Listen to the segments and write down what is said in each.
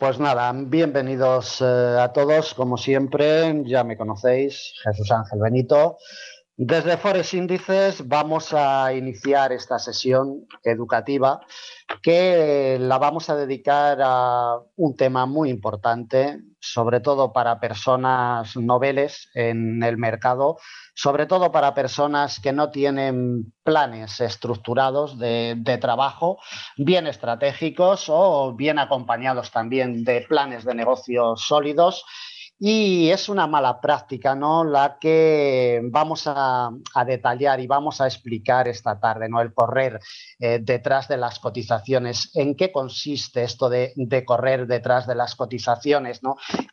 Pues nada, bienvenidos eh, a todos, como siempre, ya me conocéis, Jesús Ángel Benito. Desde Forest Índices vamos a iniciar esta sesión educativa que la vamos a dedicar a un tema muy importante, sobre todo para personas noveles en el mercado, sobre todo para personas que no tienen planes estructurados de, de trabajo, bien estratégicos o bien acompañados también de planes de negocios sólidos y es una mala práctica, ¿no? La que vamos a, detallar y vamos a explicar esta tarde, ¿no? El correr eh, detrás de las cotizaciones. ¿En qué consiste esto de, correr detrás de las cotizaciones,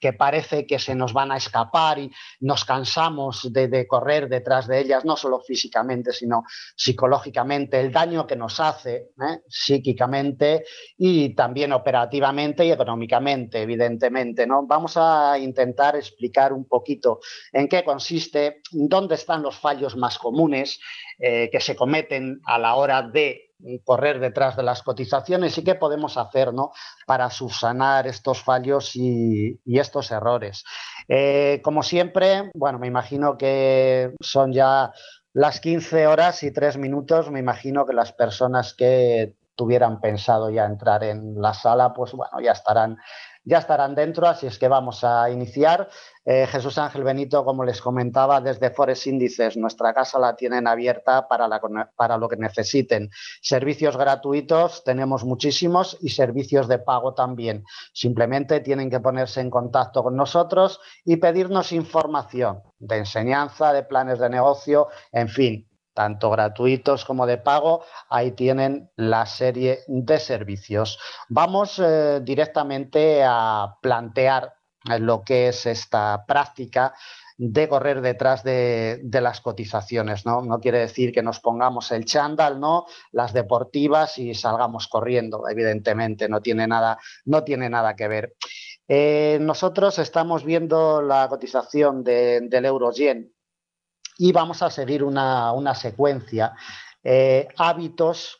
Que parece que se nos van a escapar y nos cansamos de, correr detrás de ellas, no solo físicamente, sino psicológicamente, el daño que nos hace ¿eh? psíquicamente y también operativamente y económicamente, evidentemente, ¿no? Vamos a intentar explicar un poquito en qué consiste, dónde están los fallos más comunes eh, que se cometen a la hora de correr detrás de las cotizaciones y qué podemos hacer ¿no? para subsanar estos fallos y, estos errores. Eh, como siempre, bueno, me imagino que son ya las 15 horas y 3 minutos, me imagino que las personas que tuvieran pensado ya entrar en la sala, pues bueno, ya estarán, ya estarán dentro, así es que vamos a iniciar. Eh, Jesús Ángel Benito, como les comentaba, desde Forest Índices, nuestra casa la tienen abierta para, para lo que necesiten. Servicios gratuitos tenemos muchísimos y servicios de pago también. Simplemente tienen que ponerse en contacto con nosotros y pedirnos información de enseñanza, de planes de negocio, en fin, tanto gratuitos como de pago, ahí tienen la serie de servicios. Vamos eh, directamente a plantear eh, lo que es esta práctica de correr detrás de, las cotizaciones, ¿no? quiere decir que nos pongamos el chándal, ¿no? Las deportivas y salgamos corriendo, evidentemente, no tiene nada, no tiene nada que ver. Eh, nosotros estamos viendo la cotización del euro yen y vamos a seguir una, secuencia. Eh, hábitos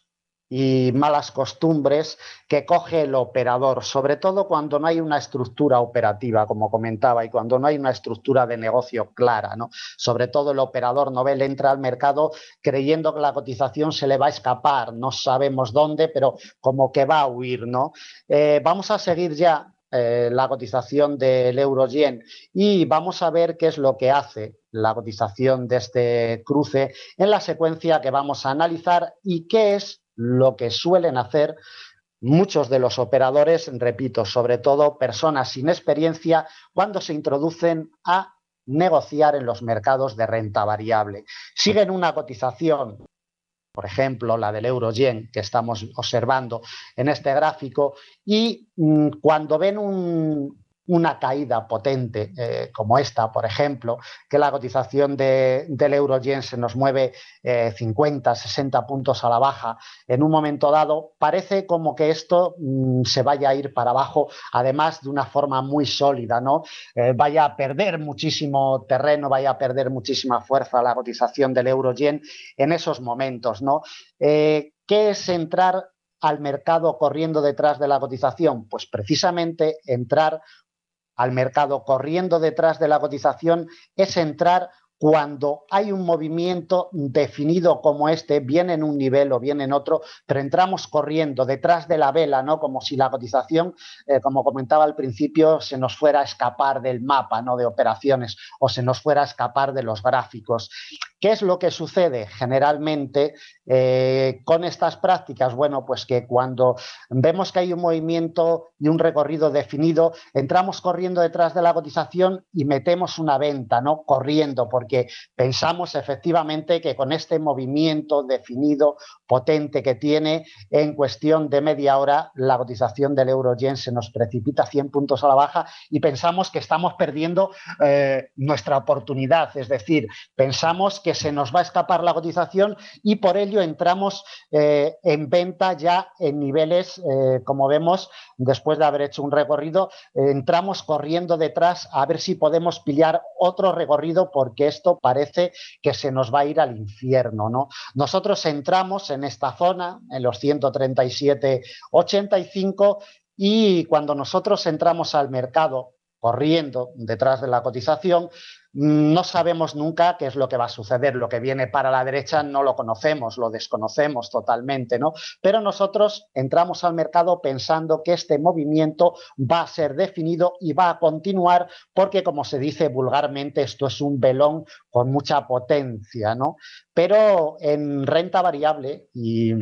y malas costumbres que coge el operador, sobre todo cuando no hay una estructura operativa, como comentaba, y cuando no hay una estructura de negocio clara, ¿no? Sobre todo el operador novel entra al mercado creyendo que la cotización se le va a escapar, no sabemos dónde, pero como que va a huir, ¿no? Eh, vamos a seguir ya eh, la cotización del euro yen y vamos a ver qué es lo que hace la cotización de este cruce en la secuencia que vamos a analizar y qué es lo que suelen hacer muchos de los operadores, repito, sobre todo personas sin experiencia, cuando se introducen a negociar en los mercados de renta variable. Siguen una cotización por ejemplo, la del euro-yen que estamos observando en este gráfico, y mm, cuando ven un, una caída potente eh, como esta, por ejemplo, que la cotización del euro yen se nos mueve 50, eh, 60 puntos a la baja en un momento dado, parece como que esto mm, se vaya a ir para abajo, además de una forma muy sólida, ¿no? Eh, vaya a perder muchísimo terreno, vaya a perder muchísima fuerza la cotización del euro yen en esos momentos, ¿no? ¿Qué es entrar al mercado corriendo detrás de la cotización? Pues precisamente entrar al mercado corriendo detrás de la cotización es entrar cuando hay un movimiento definido como este, bien en un nivel o bien en otro, pero entramos corriendo detrás de la vela, ¿no? Como si la cotización, eh, como comentaba al principio, se nos fuera a escapar del mapa, ¿no? De operaciones o se nos fuera a escapar de los gráficos. ¿Qué es lo que sucede generalmente eh, con estas prácticas? Bueno, pues que cuando vemos que hay un movimiento y un recorrido definido, entramos corriendo detrás de la cotización y metemos una venta, ¿no? Corriendo, porque pensamos efectivamente que con este movimiento definido, potente que tiene, en cuestión de media hora, la cotización del euro se nos precipita 100 puntos a la baja y pensamos que estamos perdiendo eh, nuestra oportunidad. Es decir, pensamos que que se nos va a escapar la cotización y por ello entramos eh, en venta ya en niveles, eh, como vemos, después de haber hecho un recorrido, eh, entramos corriendo detrás a ver si podemos pillar otro recorrido porque esto parece que se nos va a ir al infierno. Nosotros entramos en esta zona, en los 137,85 y cuando nosotros entramos al mercado corriendo detrás de la cotización. No sabemos nunca qué es lo que va a suceder, lo que viene para la derecha no lo conocemos, lo desconocemos totalmente, ¿no? Pero nosotros entramos al mercado pensando que este movimiento va a ser definido y va a continuar porque, como se dice vulgarmente, esto es un velón con mucha potencia, ¿no? Pero en renta variable y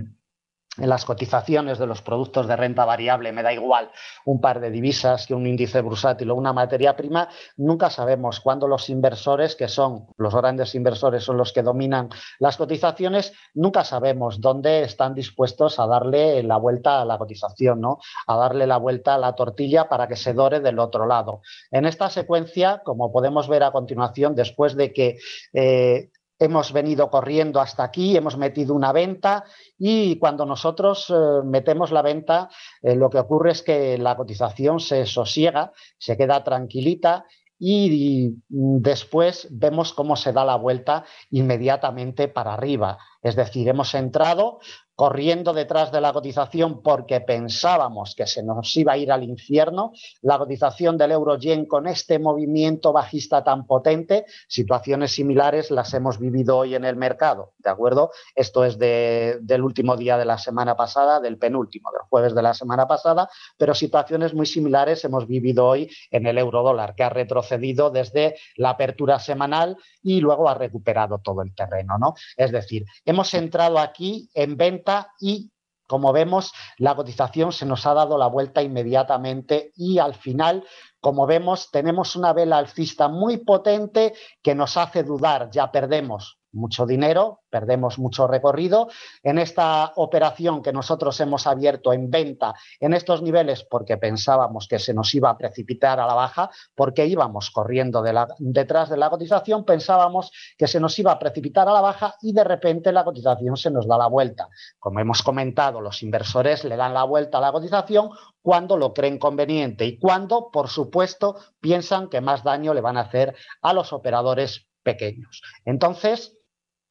en las cotizaciones de los productos de renta variable, me da igual un par de divisas que un índice brusátil o una materia prima, nunca sabemos cuándo los inversores, que son los grandes inversores, son los que dominan las cotizaciones, nunca sabemos dónde están dispuestos a darle la vuelta a la cotización, ¿no? A darle la vuelta a la tortilla para que se dore del otro lado. En esta secuencia, como podemos ver a continuación, después de que eh, hemos venido corriendo hasta aquí, hemos metido una venta y cuando nosotros eh, metemos la venta, eh, lo que ocurre es que la cotización se sosiega, se queda tranquilita y después vemos cómo se da la vuelta inmediatamente para arriba. Es decir, hemos entrado corriendo detrás de la cotización porque pensábamos que se nos iba a ir al infierno, la cotización del euro-yen con este movimiento bajista tan potente, situaciones similares las hemos vivido hoy en el mercado, ¿de acuerdo? Esto es del último día de la semana pasada, del penúltimo, del jueves de la semana pasada, pero situaciones muy similares hemos vivido hoy en el euro-dólar, que ha retrocedido desde la apertura semanal y luego ha recuperado todo el terreno, ¿no? Es decir, hemos entrado aquí en venta y como vemos, la cotización se nos ha dado la vuelta inmediatamente y al final, como vemos, tenemos una vela alcista muy potente que nos hace dudar, ya perdemos mucho dinero, perdemos mucho recorrido. En esta operación que nosotros hemos abierto en venta en estos niveles, porque pensábamos que se nos iba a precipitar a la baja, porque íbamos corriendo detrás de la cotización, pensábamos que se nos iba a precipitar a la baja y de repente la cotización se nos da la vuelta. Como hemos comentado, los inversores le dan la vuelta a la cotización cuando lo creen conveniente y cuando, por supuesto, piensan que más daño le van a hacer a los operadores pequeños. Entonces,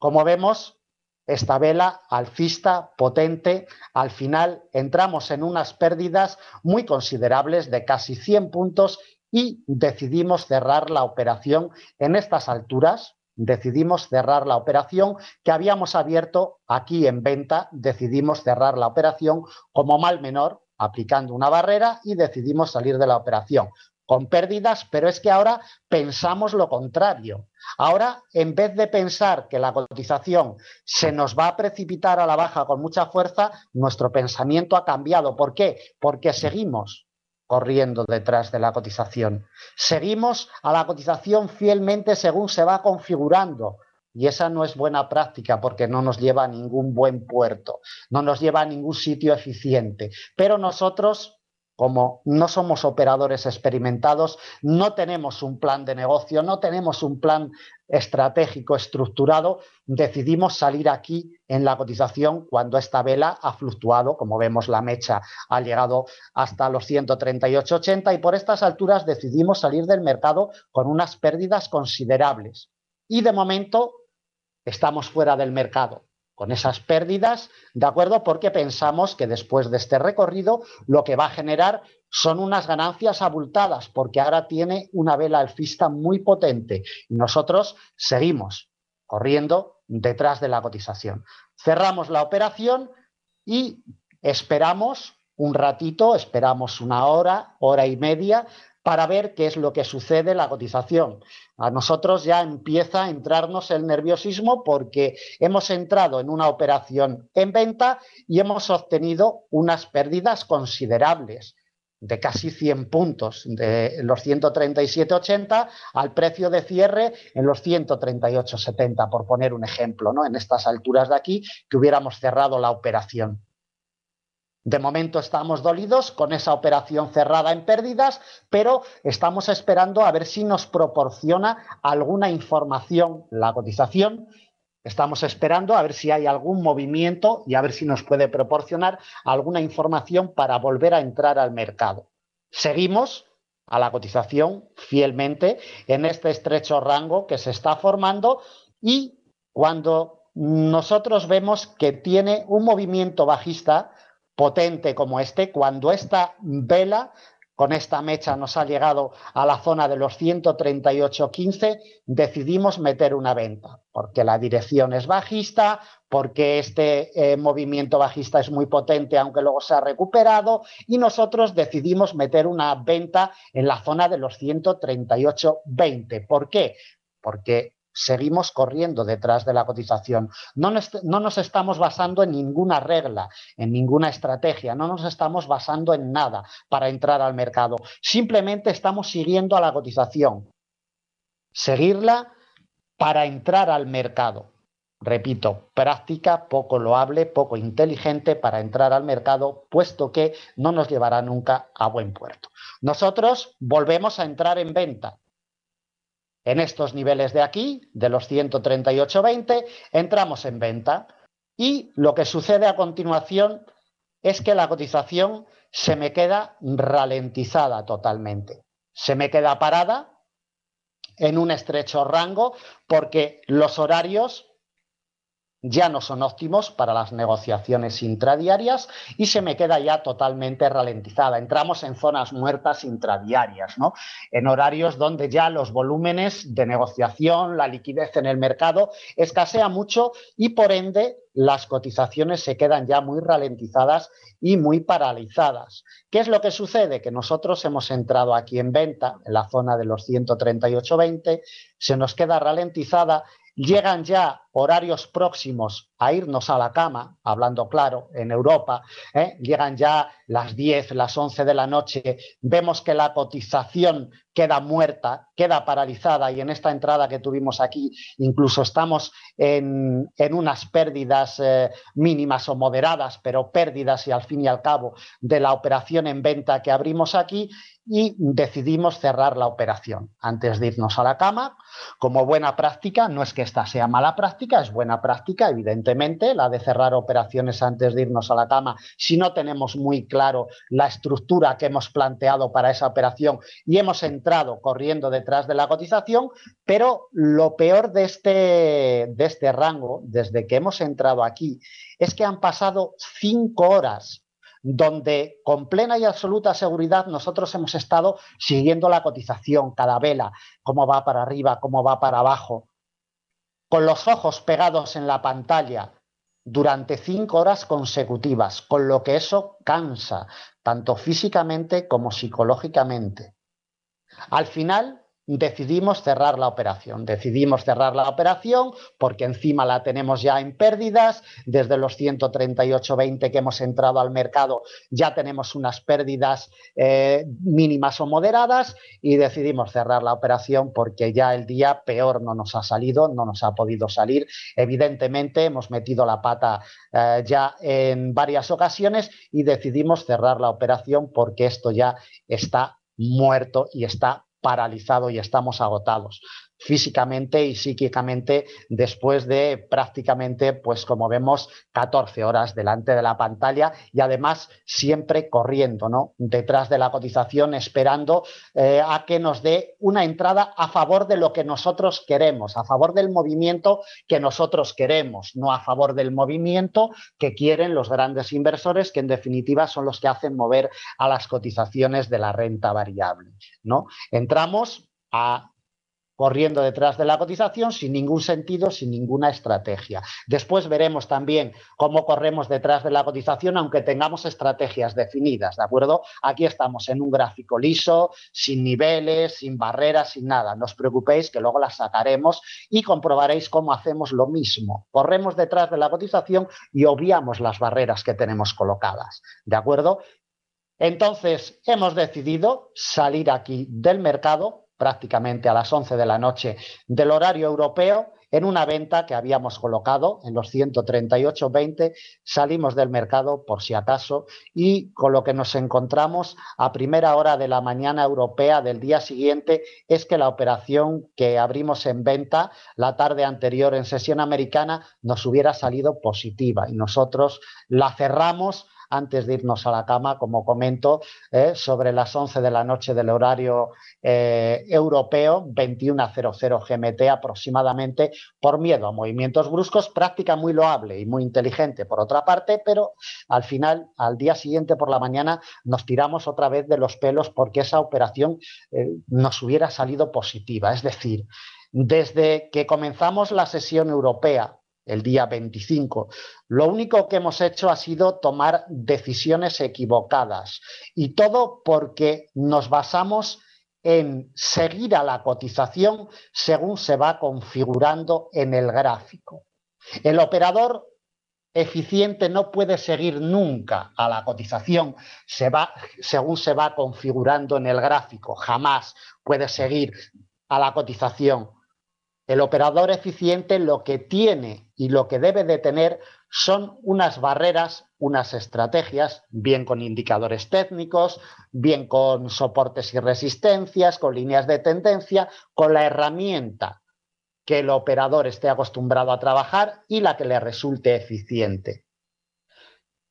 como vemos, esta vela alcista potente, al final entramos en unas pérdidas muy considerables de casi 100 puntos y decidimos cerrar la operación en estas alturas. Decidimos cerrar la operación que habíamos abierto aquí en venta, decidimos cerrar la operación como mal menor, aplicando una barrera y decidimos salir de la operación con pérdidas, pero es que ahora pensamos lo contrario. Ahora, en vez de pensar que la cotización se nos va a precipitar a la baja con mucha fuerza, nuestro pensamiento ha cambiado. ¿Por qué? Porque seguimos corriendo detrás de la cotización. Seguimos a la cotización fielmente según se va configurando. Y esa no es buena práctica porque no nos lleva a ningún buen puerto, no nos lleva a ningún sitio eficiente. Pero nosotros como no somos operadores experimentados, no tenemos un plan de negocio, no tenemos un plan estratégico estructurado, decidimos salir aquí en la cotización cuando esta vela ha fluctuado, como vemos la mecha ha llegado hasta los 138.80 y por estas alturas decidimos salir del mercado con unas pérdidas considerables. Y de momento estamos fuera del mercado con esas pérdidas, ¿de acuerdo? Porque pensamos que después de este recorrido lo que va a generar son unas ganancias abultadas, porque ahora tiene una vela alfista muy potente y nosotros seguimos corriendo detrás de la cotización. Cerramos la operación y esperamos un ratito, esperamos una hora, hora y media, para ver qué es lo que sucede la cotización. A nosotros ya empieza a entrarnos el nerviosismo porque hemos entrado en una operación en venta y hemos obtenido unas pérdidas considerables de casi 100 puntos, de los 137,80 al precio de cierre en los 138,70, por poner un ejemplo, ¿no? en estas alturas de aquí, que hubiéramos cerrado la operación. De momento estamos dolidos con esa operación cerrada en pérdidas, pero estamos esperando a ver si nos proporciona alguna información la cotización. Estamos esperando a ver si hay algún movimiento y a ver si nos puede proporcionar alguna información para volver a entrar al mercado. Seguimos a la cotización fielmente en este estrecho rango que se está formando y cuando nosotros vemos que tiene un movimiento bajista, potente como este, cuando esta vela con esta mecha nos ha llegado a la zona de los 138.15, decidimos meter una venta, porque la dirección es bajista, porque este eh, movimiento bajista es muy potente, aunque luego se ha recuperado, y nosotros decidimos meter una venta en la zona de los 138.20. ¿Por qué? Porque seguimos corriendo detrás de la cotización. No nos, estamos basando en ninguna regla, en ninguna estrategia, no nos estamos basando en nada para entrar al mercado. Simplemente estamos siguiendo a la cotización. Seguirla para entrar al mercado. Repito, práctica poco loable, poco inteligente para entrar al mercado, puesto que no nos llevará nunca a buen puerto. Nosotros volvemos a entrar en venta, en estos niveles de aquí, de los 138.20, entramos en venta y lo que sucede a continuación es que la cotización se me queda ralentizada totalmente. Se me queda parada en un estrecho rango porque los horarios ya no son óptimos para las negociaciones intradiarias y se me queda ya totalmente ralentizada. Entramos en zonas muertas intradiarias, ¿no? En horarios donde ya los volúmenes de negociación, la liquidez en el mercado escasea mucho y por ende las cotizaciones se quedan ya muy ralentizadas y muy paralizadas. ¿Qué es lo que sucede? Que nosotros hemos entrado aquí en venta, en la zona de los 138.20, se nos queda ralentizada llegan ya horarios próximos a irnos a la cama, hablando claro, en Europa, ¿eh? llegan ya las 10, las 11 de la noche, vemos que la cotización queda muerta, queda paralizada y en esta entrada que tuvimos aquí incluso estamos en, unas pérdidas eh, mínimas o moderadas, pero pérdidas y al fin y al cabo de la operación en venta que abrimos aquí y decidimos cerrar la operación antes de irnos a la cama. Como buena práctica, no es que esta sea mala práctica, es buena práctica, evidentemente, la de cerrar operaciones antes de irnos a la cama, si no tenemos muy claro la estructura que hemos planteado para esa operación y hemos entrado corriendo detrás de la cotización, pero lo peor de este, de este rango, desde que hemos entrado aquí, es que han pasado cinco horas donde con plena y absoluta seguridad nosotros hemos estado siguiendo la cotización, cada vela, cómo va para arriba, cómo va para abajo, con los ojos pegados en la pantalla durante cinco horas consecutivas, con lo que eso cansa, tanto físicamente como psicológicamente. Al final, decidimos cerrar la operación. Decidimos cerrar la operación porque encima la tenemos ya en pérdidas. Desde los 138.20 que hemos entrado al mercado ya tenemos unas pérdidas eh, mínimas o moderadas y decidimos cerrar la operación porque ya el día peor no nos ha salido, no nos ha podido salir. Evidentemente hemos metido la pata eh, ya en varias ocasiones y decidimos cerrar la operación porque esto ya está muerto y está paralizado y estamos agotados físicamente y psíquicamente después de prácticamente, pues como vemos, 14 horas delante de la pantalla y además siempre corriendo, ¿no? Detrás de la cotización, esperando eh, a que nos dé una entrada a favor de lo que nosotros queremos, a favor del movimiento que nosotros queremos, no a favor del movimiento que quieren los grandes inversores, que en definitiva son los que hacen mover a las cotizaciones de la renta variable, ¿no? Entramos a corriendo detrás de la cotización sin ningún sentido, sin ninguna estrategia. Después veremos también cómo corremos detrás de la cotización, aunque tengamos estrategias definidas, ¿de acuerdo? Aquí estamos en un gráfico liso, sin niveles, sin barreras, sin nada. No os preocupéis que luego las sacaremos y comprobaréis cómo hacemos lo mismo. Corremos detrás de la cotización y obviamos las barreras que tenemos colocadas, ¿de acuerdo? Entonces, hemos decidido salir aquí del mercado prácticamente a las 11 de la noche del horario europeo en una venta que habíamos colocado en los 138.20, salimos del mercado por si acaso y con lo que nos encontramos a primera hora de la mañana europea del día siguiente es que la operación que abrimos en venta la tarde anterior en sesión americana nos hubiera salido positiva y nosotros la cerramos antes de irnos a la cama, como comento, ¿eh? sobre las 11 de la noche del horario eh, europeo, 21.00 GMT aproximadamente, por miedo a movimientos bruscos, práctica muy loable y muy inteligente por otra parte, pero al final, al día siguiente por la mañana, nos tiramos otra vez de los pelos porque esa operación eh, nos hubiera salido positiva. Es decir, desde que comenzamos la sesión europea el día 25. Lo único que hemos hecho ha sido tomar decisiones equivocadas y todo porque nos basamos en seguir a la cotización según se va configurando en el gráfico. El operador eficiente no puede seguir nunca a la cotización se va, según se va configurando en el gráfico, jamás puede seguir a la cotización el operador eficiente lo que tiene y lo que debe de tener son unas barreras, unas estrategias, bien con indicadores técnicos, bien con soportes y resistencias, con líneas de tendencia, con la herramienta que el operador esté acostumbrado a trabajar y la que le resulte eficiente.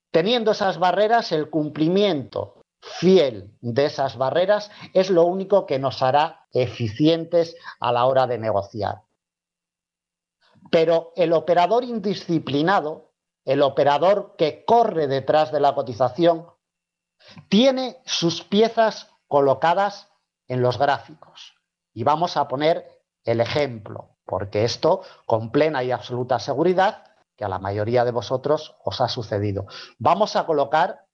Teniendo esas barreras, el cumplimiento fiel de esas barreras es lo único que nos hará eficientes a la hora de negociar. Pero el operador indisciplinado, el operador que corre detrás de la cotización, tiene sus piezas colocadas en los gráficos. Y vamos a poner el ejemplo, porque esto, con plena y absoluta seguridad, que a la mayoría de vosotros os ha sucedido. Vamos a colocar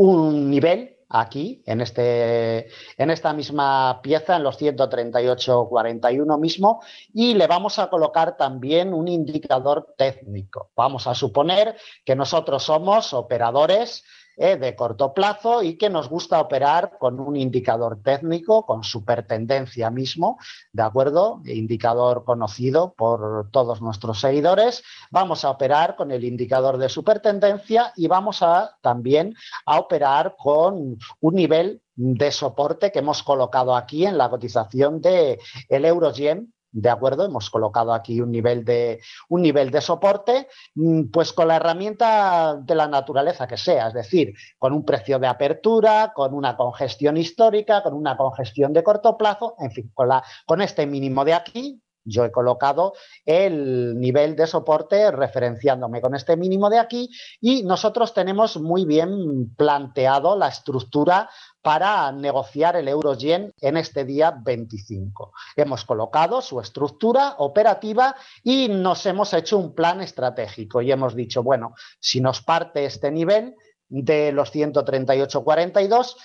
un nivel aquí, en, este, en esta misma pieza, en los 138.41 mismo, y le vamos a colocar también un indicador técnico. Vamos a suponer que nosotros somos operadores ¿eh? de corto plazo y que nos gusta operar con un indicador técnico, con supertendencia mismo, ¿de acuerdo? Indicador conocido por todos nuestros seguidores. Vamos a operar con el indicador de supertendencia y vamos a también a operar con un nivel de soporte que hemos colocado aquí en la cotización de el euro yen ¿de acuerdo? Hemos colocado aquí un nivel de, un nivel de soporte, mm, pues con la herramienta de la naturaleza que sea, es decir, con un precio de apertura, con una congestión histórica, con una congestión de corto plazo, en fin, con, con este mínimo de aquí, yo he colocado el nivel de soporte referenciándome con este mínimo de aquí y nosotros tenemos muy bien planteado la estructura para negociar el euro-yen en este día 25. Hemos colocado su estructura operativa y nos hemos hecho un plan estratégico y hemos dicho, bueno, si nos parte este nivel de los 138,42,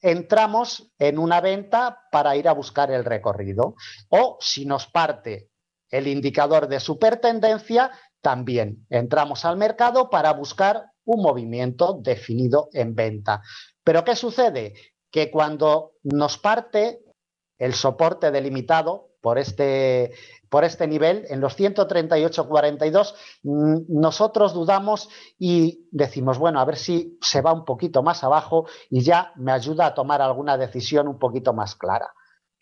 entramos en una venta para ir a buscar el recorrido. O si nos parte el indicador de supertendencia, también entramos al mercado para buscar un movimiento definido en venta. Pero ¿qué sucede? Que cuando nos parte el soporte delimitado por este, por este nivel, en los 138.42, mm, nosotros dudamos y decimos, bueno, a ver si se va un poquito más abajo y ya me ayuda a tomar alguna decisión un poquito más clara.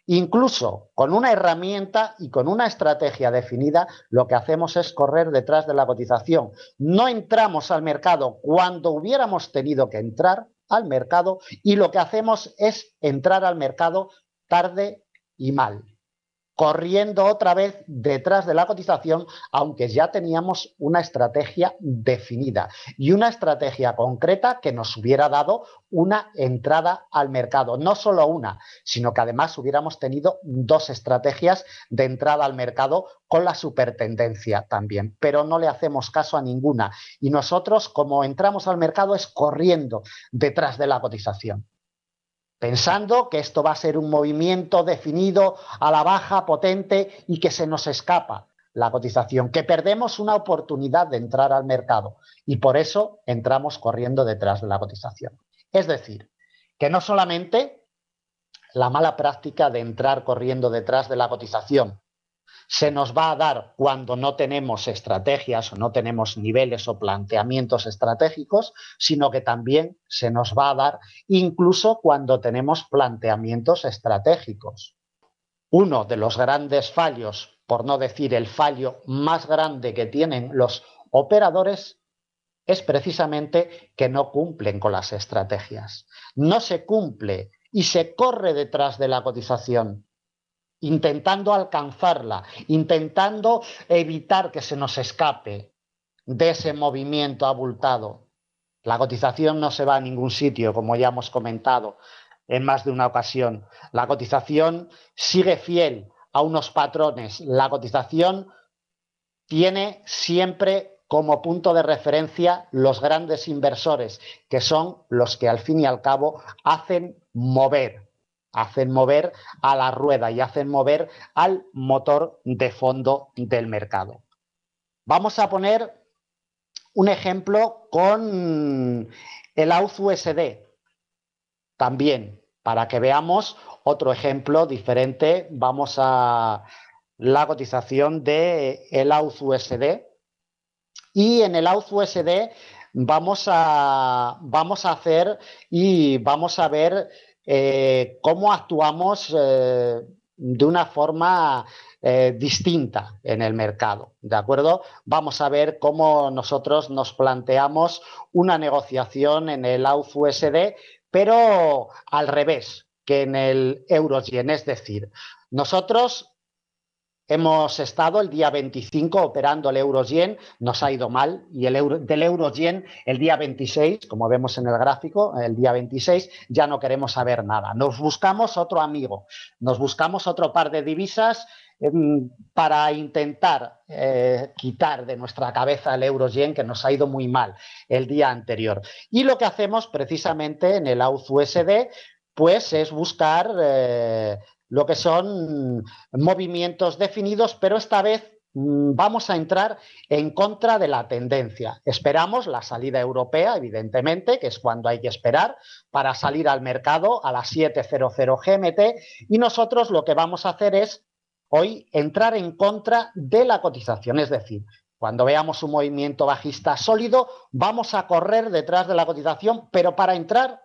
Incluso con una herramienta y con una estrategia definida, lo que hacemos es correr detrás de la cotización. No entramos al mercado cuando hubiéramos tenido que entrar al mercado y lo que hacemos es entrar al mercado tarde y mal corriendo otra vez detrás de la cotización, aunque ya teníamos una estrategia definida y una estrategia concreta que nos hubiera dado una entrada al mercado. No solo una, sino que además hubiéramos tenido dos estrategias de entrada al mercado con la supertendencia también, pero no le hacemos caso a ninguna. Y nosotros, como entramos al mercado, es corriendo detrás de la cotización pensando que esto va a ser un movimiento definido a la baja, potente y que se nos escapa la cotización, que perdemos una oportunidad de entrar al mercado y por eso entramos corriendo detrás de la cotización. Es decir, que no solamente la mala práctica de entrar corriendo detrás de la cotización se nos va a dar cuando no tenemos estrategias o no tenemos niveles o planteamientos estratégicos, sino que también se nos va a dar incluso cuando tenemos planteamientos estratégicos. Uno de los grandes fallos, por no decir el fallo más grande que tienen los operadores, es precisamente que no cumplen con las estrategias. No se cumple y se corre detrás de la cotización intentando alcanzarla, intentando evitar que se nos escape de ese movimiento abultado. La cotización no se va a ningún sitio, como ya hemos comentado en más de una ocasión. La cotización sigue fiel a unos patrones. La cotización tiene siempre como punto de referencia los grandes inversores, que son los que al fin y al cabo hacen mover hacen mover a la rueda y hacen mover al motor de fondo del mercado. Vamos a poner un ejemplo con el aus USD también, para que veamos otro ejemplo diferente. Vamos a la cotización de el USD y en el AUZ USD vamos a, vamos a hacer y vamos a ver eh, cómo actuamos eh, de una forma eh, distinta en el mercado. ¿De acuerdo? Vamos a ver cómo nosotros nos planteamos una negociación en el AUFUSD, pero al revés que en el Eurogen. Es decir, nosotros Hemos estado el día 25 operando el euro yen, nos ha ido mal, y el del euro yen el día 26, como vemos en el gráfico, el día 26 ya no queremos saber nada. Nos buscamos otro amigo, nos buscamos otro par de divisas em, para intentar eh, quitar de nuestra cabeza el euro yen que nos ha ido muy mal el día anterior. Y lo que hacemos precisamente en el aus USD pues es buscar eh, lo que son movimientos definidos, pero esta vez mm, vamos a entrar en contra de la tendencia. Esperamos la salida europea, evidentemente, que es cuando hay que esperar para salir al mercado a las 7.00 GMT, y nosotros lo que vamos a hacer es hoy entrar en contra de la cotización, es decir, cuando veamos un movimiento bajista sólido, vamos a correr detrás de la cotización, pero para entrar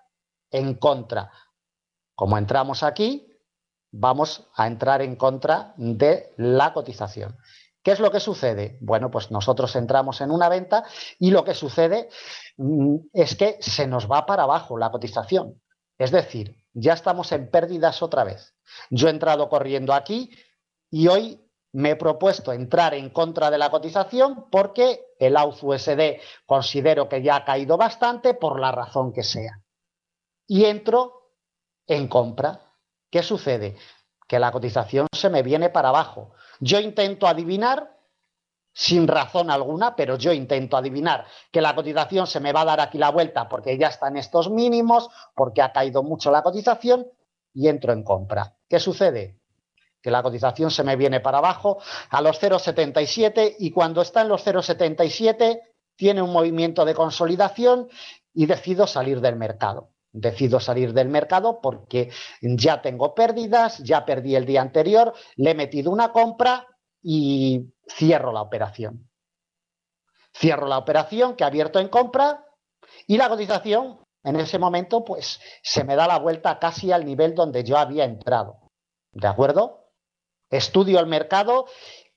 en contra. Como entramos aquí, vamos a entrar en contra de la cotización. ¿Qué es lo que sucede? Bueno, pues nosotros entramos en una venta y lo que sucede mm, es que se nos va para abajo la cotización. Es decir, ya estamos en pérdidas otra vez. Yo he entrado corriendo aquí y hoy me he propuesto entrar en contra de la cotización porque el AUUSD USD considero que ya ha caído bastante por la razón que sea. Y entro en compra. ¿Qué sucede? Que la cotización se me viene para abajo. Yo intento adivinar, sin razón alguna, pero yo intento adivinar que la cotización se me va a dar aquí la vuelta porque ya están estos mínimos, porque ha caído mucho la cotización y entro en compra. ¿Qué sucede? que la cotización se me viene para abajo, a los 0,77 y cuando está en los 0,77 tiene un movimiento de consolidación y decido salir del mercado. Decido salir del mercado porque ya tengo pérdidas, ya perdí el día anterior, le he metido una compra y cierro la operación. Cierro la operación que he abierto en compra y la cotización en ese momento pues se me da la vuelta casi al nivel donde yo había entrado. ¿De acuerdo? Estudio el mercado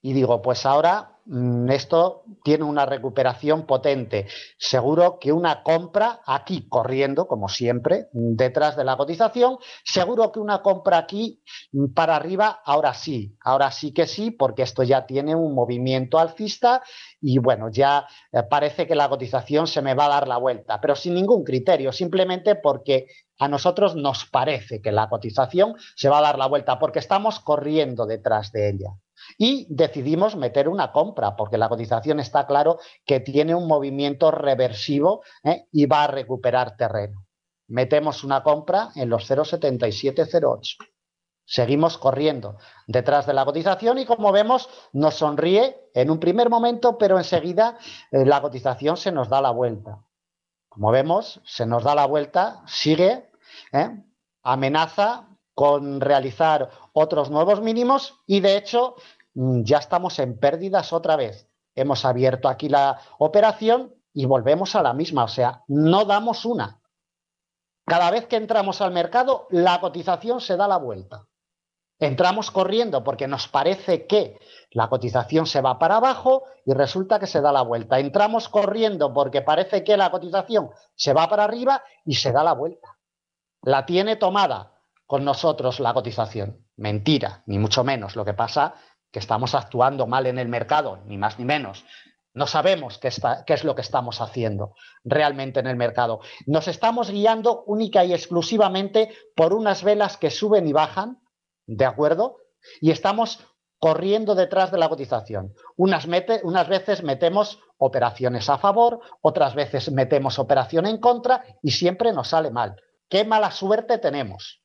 y digo, pues ahora mm, esto tiene una recuperación potente. Seguro que una compra aquí, corriendo, como siempre, detrás de la cotización, seguro que una compra aquí mm, para arriba, ahora sí, ahora sí que sí, porque esto ya tiene un movimiento alcista y bueno, ya eh, parece que la cotización se me va a dar la vuelta, pero sin ningún criterio, simplemente porque a nosotros nos parece que la cotización se va a dar la vuelta, porque estamos corriendo detrás de ella. Y decidimos meter una compra, porque la cotización está claro que tiene un movimiento reversivo ¿eh? y va a recuperar terreno. Metemos una compra en los 0,7708. Seguimos corriendo detrás de la cotización y como vemos nos sonríe en un primer momento, pero enseguida eh, la cotización se nos da la vuelta. Como vemos, se nos da la vuelta, sigue, ¿eh? amenaza con realizar otros nuevos mínimos y de hecho mm, ya estamos en pérdidas otra vez. Hemos abierto aquí la operación y volvemos a la misma, o sea, no damos una. Cada vez que entramos al mercado, la cotización se da la vuelta. Entramos corriendo porque nos parece que la cotización se va para abajo y resulta que se da la vuelta. Entramos corriendo porque parece que la cotización se va para arriba y se da la vuelta. La tiene tomada con nosotros la cotización. Mentira, ni mucho menos. Lo que pasa que estamos actuando mal en el mercado, ni más ni menos. No sabemos qué, qué, es lo que estamos haciendo realmente en el mercado. Nos estamos guiando única y exclusivamente por unas velas que suben y bajan, ¿de acuerdo? Y estamos corriendo detrás de la cotización. Unas, mete, unas veces metemos operaciones a favor, otras veces metemos operación en contra y siempre nos sale mal. Qué mala suerte tenemos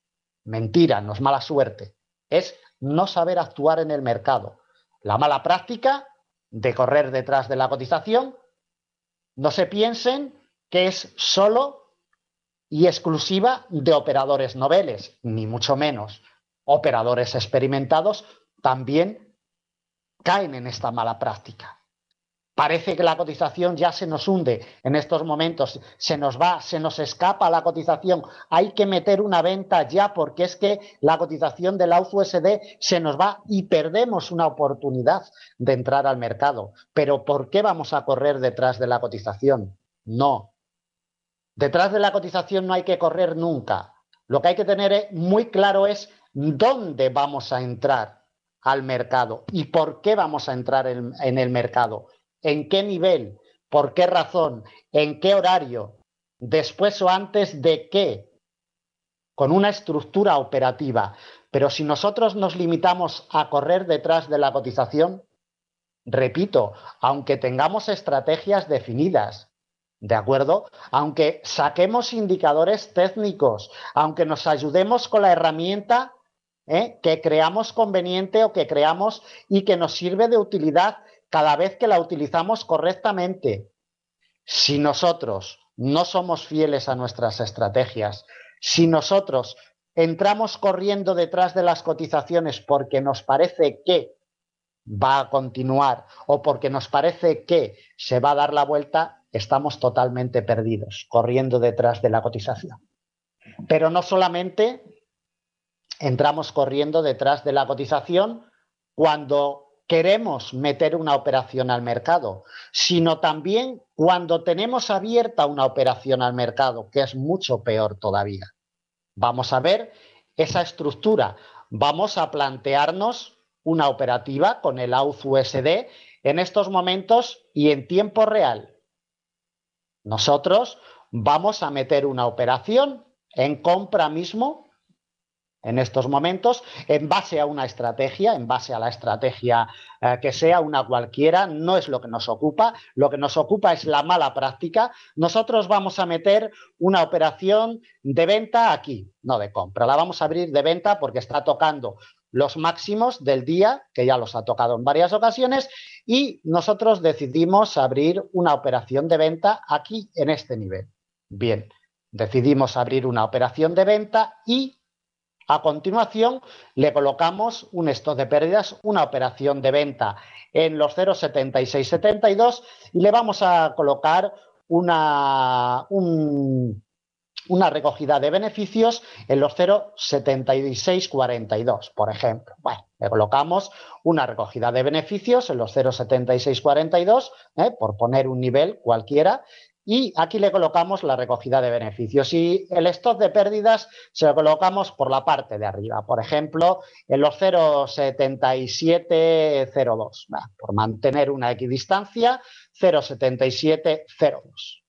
mentira, no es mala suerte, es no saber actuar en el mercado. La mala práctica de correr detrás de la cotización, no se piensen que es solo y exclusiva de operadores noveles, ni mucho menos. Operadores experimentados también caen en esta mala práctica. Parece que la cotización ya se nos hunde en estos momentos, se nos va, se nos escapa la cotización, hay que meter una venta ya porque es que la cotización del USD se nos va y perdemos una oportunidad de entrar al mercado. Pero ¿por qué vamos a correr detrás de la cotización? No. Detrás de la cotización no hay que correr nunca. Lo que hay que tener eh, muy claro es dónde vamos a entrar al mercado y por qué vamos a entrar en, el mercado en qué nivel, por qué razón, en qué horario, después o antes de qué, con una estructura operativa. Pero si nosotros nos limitamos a correr detrás de la cotización, repito, aunque tengamos estrategias definidas, ¿de acuerdo? Aunque saquemos indicadores técnicos, aunque nos ayudemos con la herramienta ¿eh? que creamos conveniente o que creamos y que nos sirve de utilidad cada vez que la utilizamos correctamente. Si nosotros no somos fieles a nuestras estrategias, si nosotros entramos corriendo detrás de las cotizaciones porque nos parece que va a continuar o porque nos parece que se va a dar la vuelta, estamos totalmente perdidos, corriendo detrás de la cotización. Pero no solamente entramos corriendo detrás de la cotización cuando queremos meter una operación al mercado, sino también cuando tenemos abierta una operación al mercado, que es mucho peor todavía. Vamos a ver esa estructura. Vamos a plantearnos una operativa con el aus USD en estos momentos y en tiempo real. Nosotros vamos a meter una operación en compra mismo en estos momentos, en base a una estrategia, en base a la estrategia eh, que sea, una cualquiera, no es lo que nos ocupa, lo que nos ocupa es la mala práctica. Nosotros vamos a meter una operación de venta aquí, no de compra, la vamos a abrir de venta porque está tocando los máximos del día, que ya los ha tocado en varias ocasiones, y nosotros decidimos abrir una operación de venta aquí en este nivel. Bien, decidimos abrir una operación de venta y a continuación, le colocamos un stock de pérdidas, una operación de venta en los 0,7672 y le vamos a colocar una, una recogida de beneficios en los 0,7642, por ejemplo. Bueno, le colocamos una recogida de beneficios en los 0,7642, ¿eh? por poner un nivel cualquiera, y aquí le colocamos la recogida de beneficios. Y el stop de pérdidas se lo colocamos por la parte de arriba, por ejemplo, en los 0,7702, por mantener una equidistancia, 0,7702.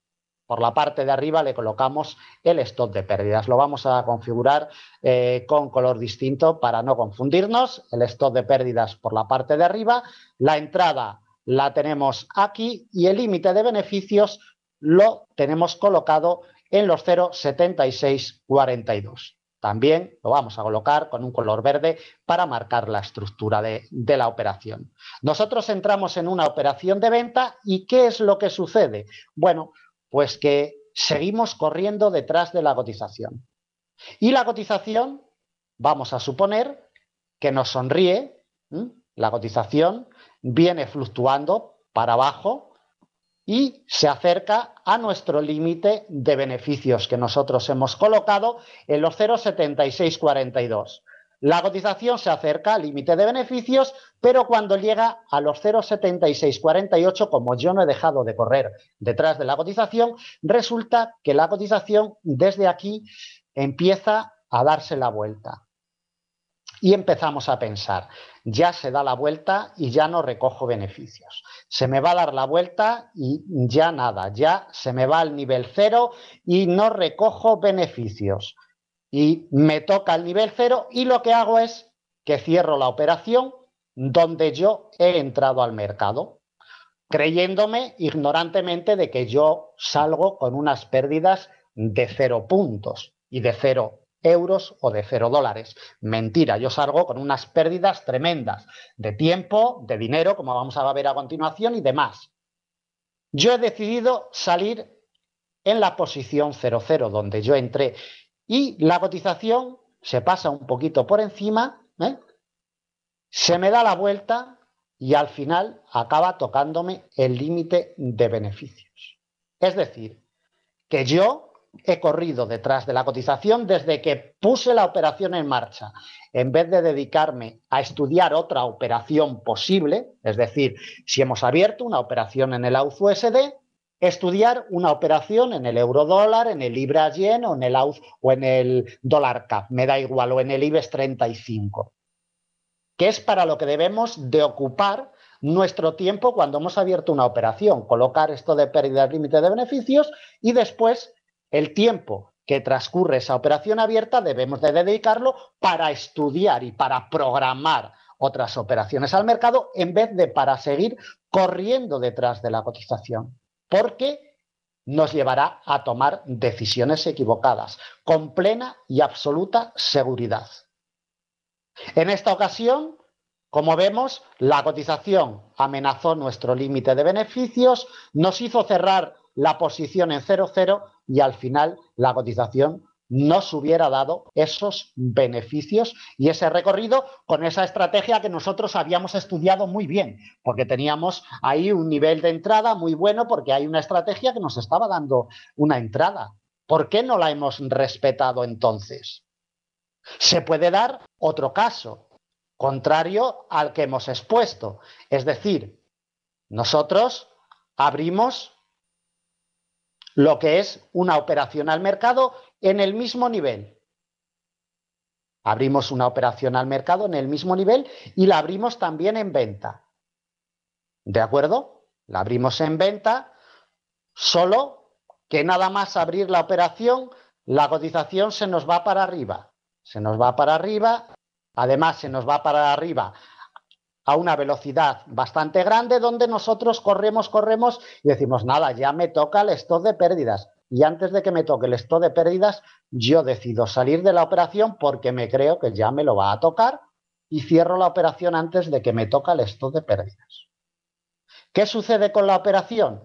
Por la parte de arriba le colocamos el stop de pérdidas. Lo vamos a configurar eh, con color distinto para no confundirnos. El stop de pérdidas por la parte de arriba, la entrada la tenemos aquí y el límite de beneficios lo tenemos colocado en los 0,7642. También lo vamos a colocar con un color verde para marcar la estructura de, la operación. Nosotros entramos en una operación de venta y ¿qué es lo que sucede? Bueno, pues que seguimos corriendo detrás de la cotización. Y la cotización, vamos a suponer que nos sonríe, la cotización viene fluctuando para abajo, y se acerca a nuestro límite de beneficios que nosotros hemos colocado en los 0,7642. La cotización se acerca al límite de beneficios, pero cuando llega a los 0,7648, como yo no he dejado de correr detrás de la cotización, resulta que la cotización desde aquí empieza a darse la vuelta y empezamos a pensar, ya se da la vuelta y ya no recojo beneficios. Se me va a dar la vuelta y ya nada, ya se me va al nivel cero y no recojo beneficios. Y me toca el nivel cero y lo que hago es que cierro la operación donde yo he entrado al mercado, creyéndome ignorantemente de que yo salgo con unas pérdidas de cero puntos y de cero euros o de cero dólares. Mentira, yo salgo con unas pérdidas tremendas de tiempo, de dinero, como vamos a ver a continuación, y demás. Yo he decidido salir en la posición 00, donde yo entré, y la cotización se pasa un poquito por encima, ¿eh? se me da la vuelta y al final acaba tocándome el límite de beneficios. Es decir, que yo he corrido detrás de la cotización desde que puse la operación en marcha. En vez de dedicarme a estudiar otra operación posible, es decir, si hemos abierto una operación en el aus estudiar una operación en el euro dólar, en el libra yen o en el AUZ o en el dólar cap, me da igual, o en el IBEX 35, que es para lo que debemos de ocupar nuestro tiempo cuando hemos abierto una operación, colocar esto de pérdida límite de beneficios y después el tiempo que transcurre esa operación abierta debemos de dedicarlo para estudiar y para programar otras operaciones al mercado en vez de para seguir corriendo detrás de la cotización, porque nos llevará a tomar decisiones equivocadas con plena y absoluta seguridad. En esta ocasión, como vemos, la cotización amenazó nuestro límite de beneficios, nos hizo cerrar la posición en 0,0 y al final la cotización nos hubiera dado esos beneficios y ese recorrido con esa estrategia que nosotros habíamos estudiado muy bien, porque teníamos ahí un nivel de entrada muy bueno porque hay una estrategia que nos estaba dando una entrada. ¿Por qué no la hemos respetado entonces? Se puede dar otro caso, contrario al que hemos expuesto. Es decir, nosotros abrimos lo que es una operación al mercado en el mismo nivel. Abrimos una operación al mercado en el mismo nivel y la abrimos también en venta. ¿De acuerdo? La abrimos en venta, solo que nada más abrir la operación, la cotización se nos va para arriba. Se nos va para arriba, además se nos va para arriba a una velocidad bastante grande donde nosotros corremos, corremos y decimos, nada, ya me toca el stop de pérdidas. Y antes de que me toque el stop de pérdidas, yo decido salir de la operación porque me creo que ya me lo va a tocar y cierro la operación antes de que me toca el stop de pérdidas. ¿Qué sucede con la operación?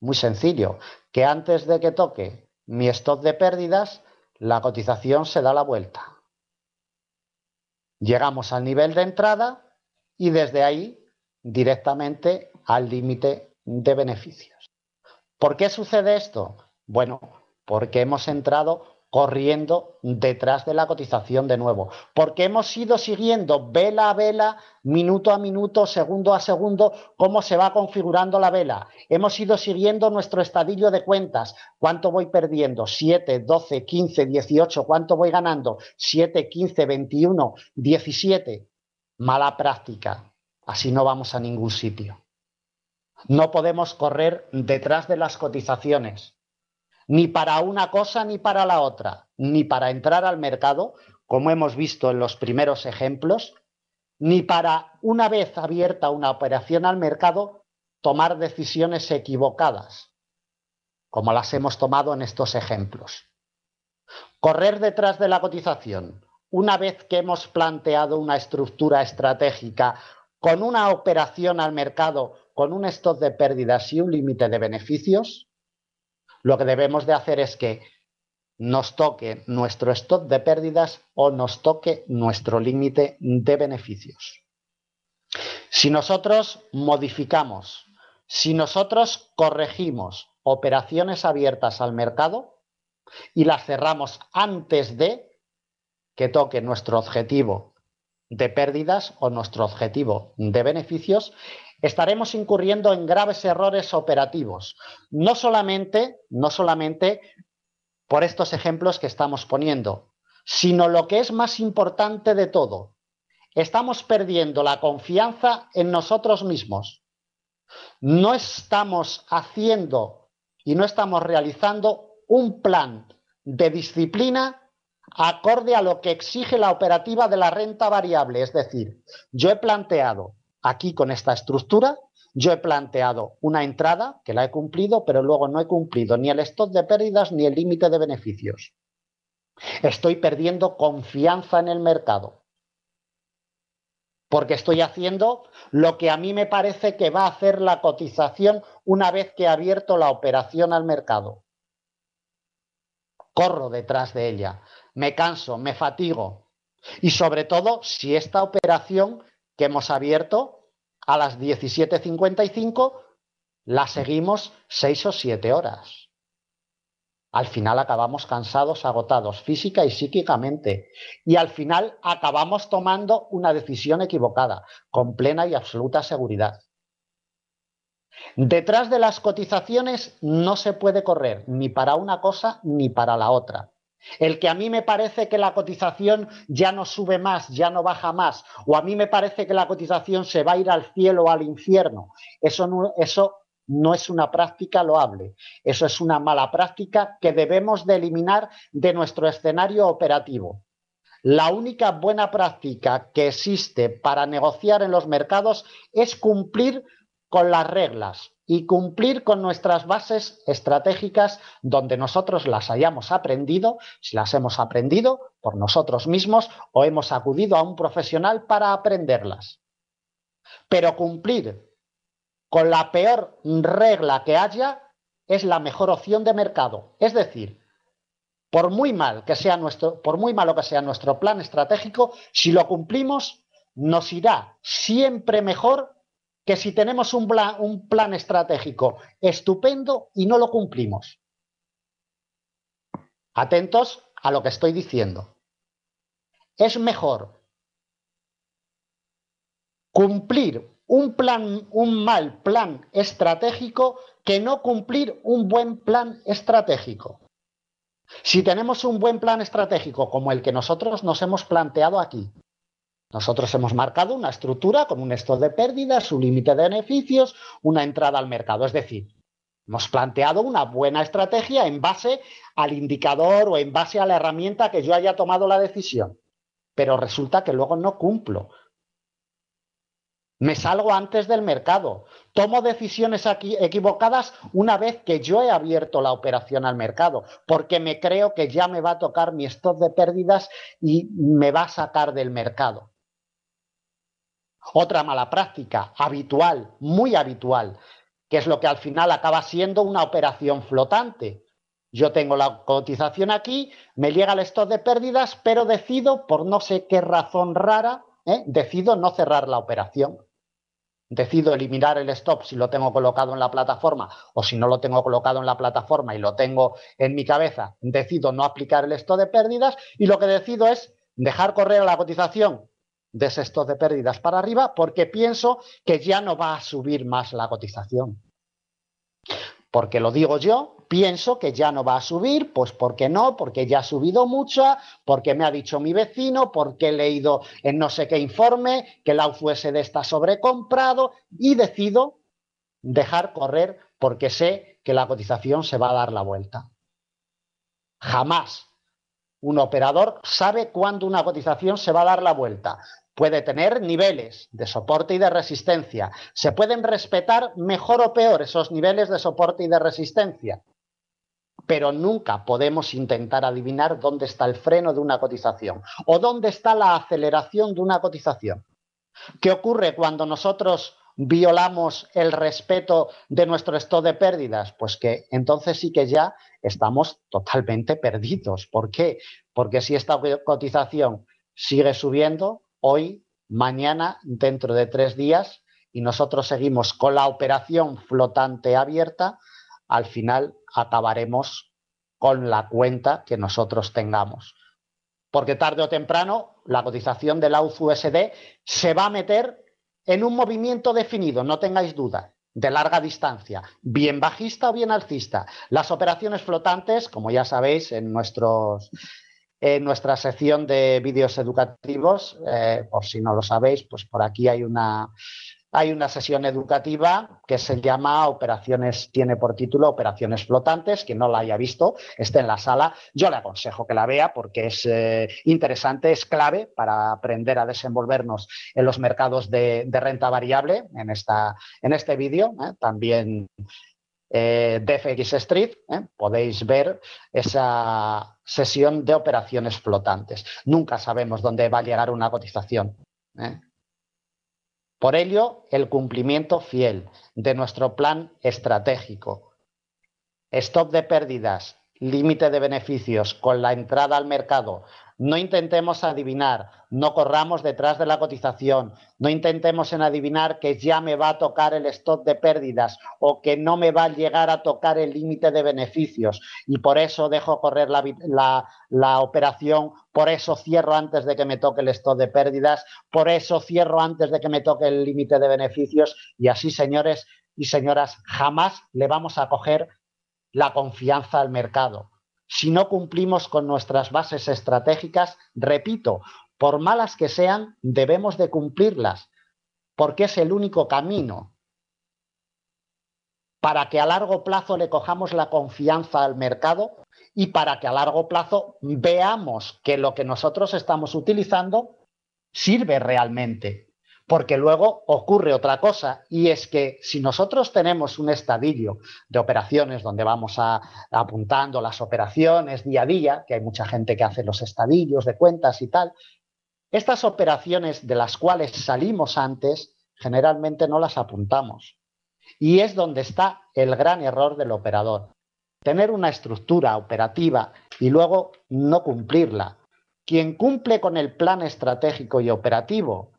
Muy sencillo, que antes de que toque mi stop de pérdidas, la cotización se da la vuelta. Llegamos al nivel de entrada, y desde ahí directamente al límite de beneficios. ¿Por qué sucede esto? Bueno, porque hemos entrado corriendo detrás de la cotización de nuevo, porque hemos ido siguiendo vela a vela, minuto a minuto, segundo a segundo, cómo se va configurando la vela. Hemos ido siguiendo nuestro estadillo de cuentas. ¿Cuánto voy perdiendo? 7, 12, 15, 18. ¿Cuánto voy ganando? 7, 15, 21, 17 mala práctica. Así no vamos a ningún sitio. No podemos correr detrás de las cotizaciones, ni para una cosa ni para la otra, ni para entrar al mercado, como hemos visto en los primeros ejemplos, ni para, una vez abierta una operación al mercado, tomar decisiones equivocadas, como las hemos tomado en estos ejemplos. Correr detrás de la cotización, una vez que hemos planteado una estructura estratégica con una operación al mercado, con un stock de pérdidas y un límite de beneficios, lo que debemos de hacer es que nos toque nuestro stock de pérdidas o nos toque nuestro límite de beneficios. Si nosotros modificamos, si nosotros corregimos operaciones abiertas al mercado y las cerramos antes de que toque nuestro objetivo de pérdidas o nuestro objetivo de beneficios, estaremos incurriendo en graves errores operativos. No solamente, no solamente por estos ejemplos que estamos poniendo, sino lo que es más importante de todo. Estamos perdiendo la confianza en nosotros mismos. No estamos haciendo y no estamos realizando un plan de disciplina acorde a lo que exige la operativa de la renta variable. Es decir, yo he planteado aquí con esta estructura, yo he planteado una entrada que la he cumplido, pero luego no he cumplido ni el stock de pérdidas ni el límite de beneficios. Estoy perdiendo confianza en el mercado. Porque estoy haciendo lo que a mí me parece que va a hacer la cotización una vez que he abierto la operación al mercado. Corro detrás de ella me canso, me fatigo. Y sobre todo, si esta operación que hemos abierto a las 17.55 la seguimos seis o siete horas. Al final acabamos cansados, agotados física y psíquicamente. Y al final acabamos tomando una decisión equivocada, con plena y absoluta seguridad. Detrás de las cotizaciones no se puede correr ni para una cosa ni para la otra. El que a mí me parece que la cotización ya no sube más, ya no baja más, o a mí me parece que la cotización se va a ir al cielo o al infierno, eso no, es una práctica loable, eso es una mala práctica que debemos de eliminar de nuestro escenario operativo. La única buena práctica que existe para negociar en los mercados es cumplir con las reglas, y cumplir con nuestras bases estratégicas donde nosotros las hayamos aprendido, si las hemos aprendido por nosotros mismos o hemos acudido a un profesional para aprenderlas. Pero cumplir con la peor regla que haya es la mejor opción de mercado. Es decir, por muy mal que sea nuestro, por muy malo que sea nuestro plan estratégico, si lo cumplimos, nos irá siempre mejor que si tenemos un plan, estratégico estupendo y no lo cumplimos. Atentos a lo que estoy diciendo. Es mejor cumplir un plan, un mal plan estratégico que no cumplir un buen plan estratégico. Si tenemos un buen plan estratégico como el que nosotros nos hemos planteado aquí, nosotros hemos marcado una estructura con un stock de pérdidas, su límite de beneficios, una entrada al mercado. Es decir, hemos planteado una buena estrategia en base al indicador o en base a la herramienta que yo haya tomado la decisión. Pero resulta que luego no cumplo. Me salgo antes del mercado. Tomo decisiones aquí equivocadas una vez que yo he abierto la operación al mercado, porque me creo que ya me va a tocar mi stock de pérdidas y me va a sacar del mercado. Otra mala práctica habitual, muy habitual, que es lo que al final acaba siendo una operación flotante. Yo tengo la cotización aquí, me llega el stop de pérdidas, pero decido, por no sé qué razón rara, ¿eh? decido no cerrar la operación. Decido eliminar el stop si lo tengo colocado en la plataforma o si no lo tengo colocado en la plataforma y lo tengo en mi cabeza, decido no aplicar el stop de pérdidas y lo que decido es dejar correr la cotización de estos de pérdidas para arriba porque pienso que ya no va a subir más la cotización. Porque lo digo yo, pienso que ya no va a subir, pues porque no, porque ya ha subido mucho, porque me ha dicho mi vecino, porque he leído en no sé qué informe que la UFSD está sobrecomprado y decido dejar correr porque sé que la cotización se va a dar la vuelta. Jamás un operador sabe cuándo una cotización se va a dar la vuelta. Puede tener niveles de soporte y de resistencia. Se pueden respetar mejor o peor esos niveles de soporte y de resistencia. Pero nunca podemos intentar adivinar dónde está el freno de una cotización o dónde está la aceleración de una cotización. ¿Qué ocurre cuando nosotros violamos el respeto de nuestro estado de pérdidas, pues que entonces sí que ya estamos totalmente perdidos. ¿Por qué? Porque si esta cotización sigue subiendo, hoy, mañana, dentro de tres días, y nosotros seguimos con la operación flotante abierta, al final acabaremos con la cuenta que nosotros tengamos. Porque tarde o temprano la cotización del la USD se va a meter en un movimiento definido, no tengáis duda, de larga distancia, bien bajista o bien alcista. Las operaciones flotantes, como ya sabéis, en, nuestros, nuestra sección de vídeos educativos, eh, por si no lo sabéis, pues por aquí hay una, hay una sesión educativa que se llama Operaciones, tiene por título Operaciones Flotantes. Quien no la haya visto, esté en la sala. Yo le aconsejo que la vea porque es eh, interesante, es clave para aprender a desenvolvernos en los mercados de, renta variable en, esta, en este vídeo. ¿eh? También de eh, DFX Street, podéis ver esa sesión de operaciones flotantes. Nunca sabemos dónde va a llegar una cotización. Por ello, el cumplimiento fiel de nuestro plan estratégico, stop de pérdidas límite de beneficios con la entrada al mercado. No intentemos adivinar, no corramos detrás de la cotización, no intentemos en adivinar que ya me va a tocar el stop de pérdidas o que no me va a llegar a tocar el límite de beneficios y por eso dejo correr la, operación, por eso cierro antes de que me toque el stop de pérdidas, por eso cierro antes de que me toque el límite de beneficios y así, señores y señoras, jamás le vamos a coger la confianza al mercado. Si no cumplimos con nuestras bases estratégicas, repito, por malas que sean, debemos de cumplirlas, porque es el único camino para que a largo plazo le cojamos la confianza al mercado y para que a largo plazo veamos que lo que nosotros estamos utilizando sirve realmente. Porque luego ocurre otra cosa y es que si nosotros tenemos un estadillo de operaciones donde vamos apuntando las operaciones día a día, que hay mucha gente que hace los estadillos de cuentas y tal, estas operaciones de las cuales salimos antes generalmente no las apuntamos. Y es donde está el gran error del operador. Tener una estructura operativa y luego no cumplirla. Quien cumple con el plan estratégico y operativo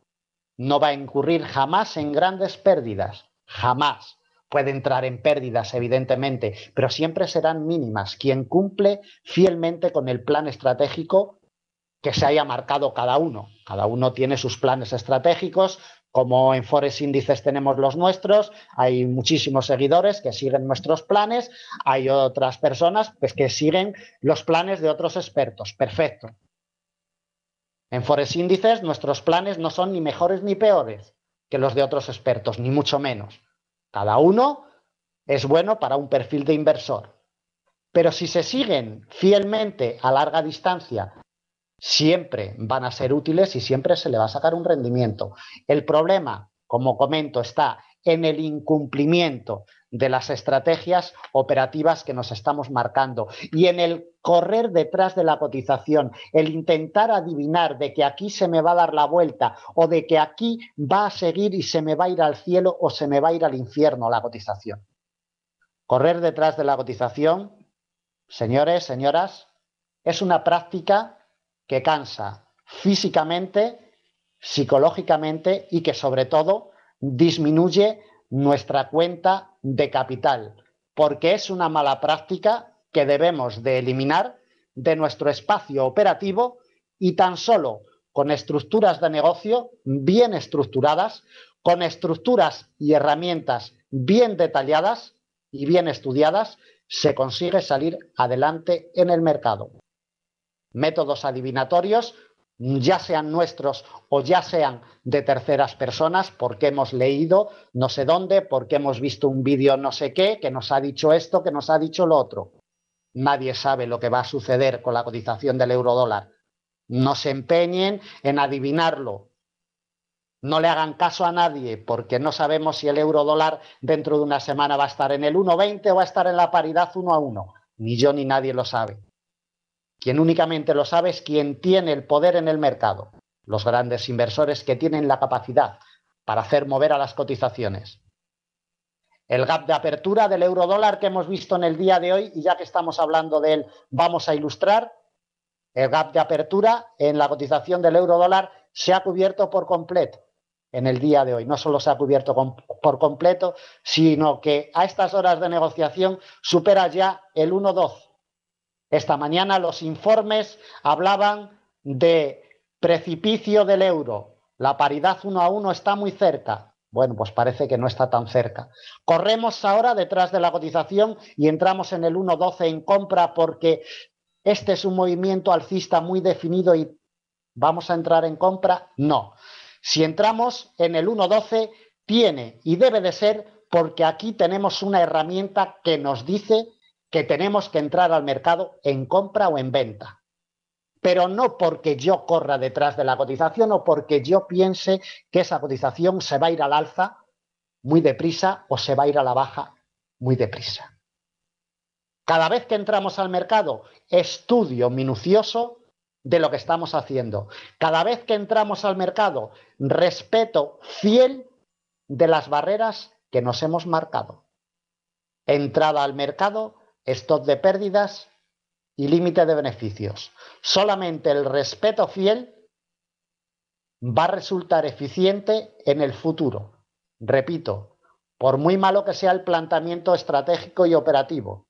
no va a incurrir jamás en grandes pérdidas, jamás. Puede entrar en pérdidas, evidentemente, pero siempre serán mínimas. Quien cumple fielmente con el plan estratégico que se haya marcado cada uno. Cada uno tiene sus planes estratégicos, como en Forest Índices tenemos los nuestros, hay muchísimos seguidores que siguen nuestros planes, hay otras personas pues, que siguen los planes de otros expertos. Perfecto. En Forest índices nuestros planes no son ni mejores ni peores que los de otros expertos, ni mucho menos. Cada uno es bueno para un perfil de inversor. Pero si se siguen fielmente a larga distancia, siempre van a ser útiles y siempre se le va a sacar un rendimiento. El problema, como comento, está en el incumplimiento de las estrategias operativas que nos estamos marcando y en el correr detrás de la cotización, el intentar adivinar de que aquí se me va a dar la vuelta o de que aquí va a seguir y se me va a ir al cielo o se me va a ir al infierno la cotización. Correr detrás de la cotización, señores, señoras, es una práctica que cansa físicamente, psicológicamente y que sobre todo disminuye nuestra cuenta de capital, porque es una mala práctica que debemos de eliminar de nuestro espacio operativo y tan solo con estructuras de negocio bien estructuradas, con estructuras y herramientas bien detalladas y bien estudiadas, se consigue salir adelante en el mercado. Métodos adivinatorios ya sean nuestros o ya sean de terceras personas, porque hemos leído no sé dónde, porque hemos visto un vídeo no sé qué, que nos ha dicho esto, que nos ha dicho lo otro. Nadie sabe lo que va a suceder con la cotización del euro dólar. No se empeñen en adivinarlo. No le hagan caso a nadie, porque no sabemos si el euro dólar dentro de una semana va a estar en el 1,20 o va a estar en la paridad 1 a 1. Ni yo ni nadie lo sabe. Quien únicamente lo sabe es quien tiene el poder en el mercado, los grandes inversores que tienen la capacidad para hacer mover a las cotizaciones. El gap de apertura del euro dólar que hemos visto en el día de hoy, y ya que estamos hablando de él, vamos a ilustrar. El gap de apertura en la cotización del euro dólar se ha cubierto por completo en el día de hoy. No solo se ha cubierto por completo, sino que a estas horas de negociación supera ya el 1,2. Esta mañana los informes hablaban de precipicio del euro. La paridad uno a uno está muy cerca. Bueno, pues parece que no está tan cerca. Corremos ahora detrás de la cotización y entramos en el 1.12 en compra porque este es un movimiento alcista muy definido y vamos a entrar en compra. No. Si entramos en el 1.12, tiene y debe de ser porque aquí tenemos una herramienta que nos dice que tenemos que entrar al mercado en compra o en venta, pero no porque yo corra detrás de la cotización o porque yo piense que esa cotización se va a ir al alza muy deprisa o se va a ir a la baja muy deprisa. Cada vez que entramos al mercado, estudio minucioso de lo que estamos haciendo. Cada vez que entramos al mercado, respeto fiel de las barreras que nos hemos marcado. Entrada al mercado, stop de pérdidas y límite de beneficios. Solamente el respeto fiel va a resultar eficiente en el futuro. Repito, por muy malo que sea el planteamiento estratégico y operativo,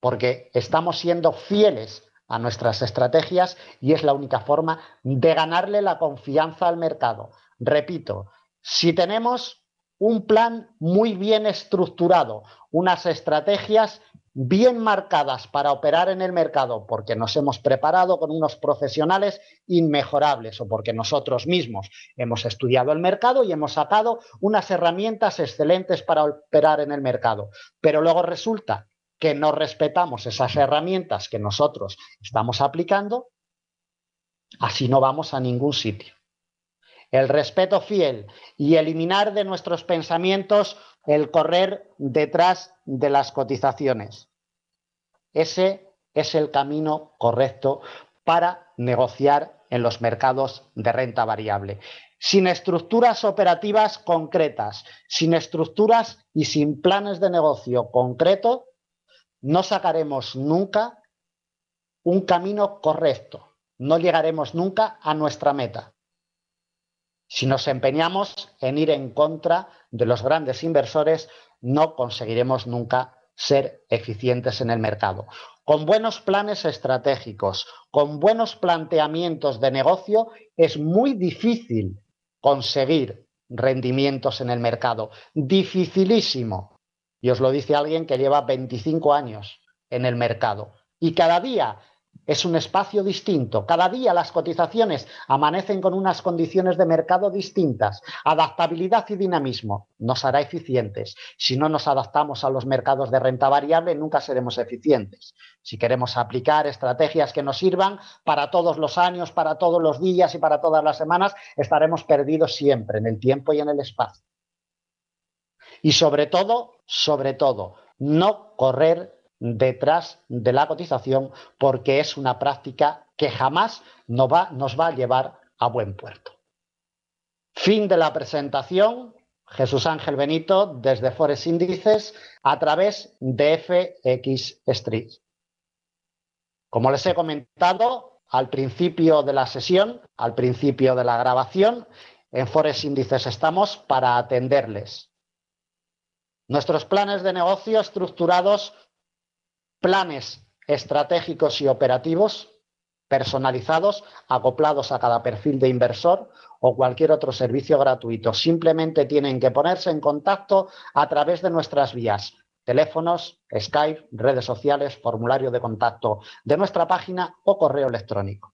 porque estamos siendo fieles a nuestras estrategias y es la única forma de ganarle la confianza al mercado. Repito, si tenemos un plan muy bien estructurado, unas estrategias bien marcadas para operar en el mercado porque nos hemos preparado con unos profesionales inmejorables o porque nosotros mismos hemos estudiado el mercado y hemos sacado unas herramientas excelentes para operar en el mercado. Pero luego resulta que no respetamos esas herramientas que nosotros estamos aplicando, así no vamos a ningún sitio. El respeto fiel y eliminar de nuestros pensamientos el correr detrás de las cotizaciones. Ese es el camino correcto para negociar en los mercados de renta variable. Sin estructuras operativas concretas, sin estructuras y sin planes de negocio concreto, no sacaremos nunca un camino correcto, no llegaremos nunca a nuestra meta. Si nos empeñamos en ir en contra de los grandes inversores, no conseguiremos nunca ser eficientes en el mercado. Con buenos planes estratégicos, con buenos planteamientos de negocio, es muy difícil conseguir rendimientos en el mercado. Dificilísimo. Y os lo dice alguien que lleva 25 años en el mercado. Y cada día es un espacio distinto. Cada día las cotizaciones amanecen con unas condiciones de mercado distintas. Adaptabilidad y dinamismo nos hará eficientes. Si no nos adaptamos a los mercados de renta variable, nunca seremos eficientes. Si queremos aplicar estrategias que nos sirvan para todos los años, para todos los días y para todas las semanas, estaremos perdidos siempre en el tiempo y en el espacio. Y sobre todo, sobre todo, no correr detrás de la cotización porque es una práctica que jamás nos va, a llevar a buen puerto. Fin de la presentación. Jesús Ángel Benito desde Forest Índices a través de FX Street. Como les he comentado al principio de la sesión, al principio de la grabación, en Forest Índices estamos para atenderles. Nuestros planes de negocio estructurados planes estratégicos y operativos personalizados, acoplados a cada perfil de inversor o cualquier otro servicio gratuito. Simplemente tienen que ponerse en contacto a través de nuestras vías, teléfonos, Skype, redes sociales, formulario de contacto de nuestra página o correo electrónico.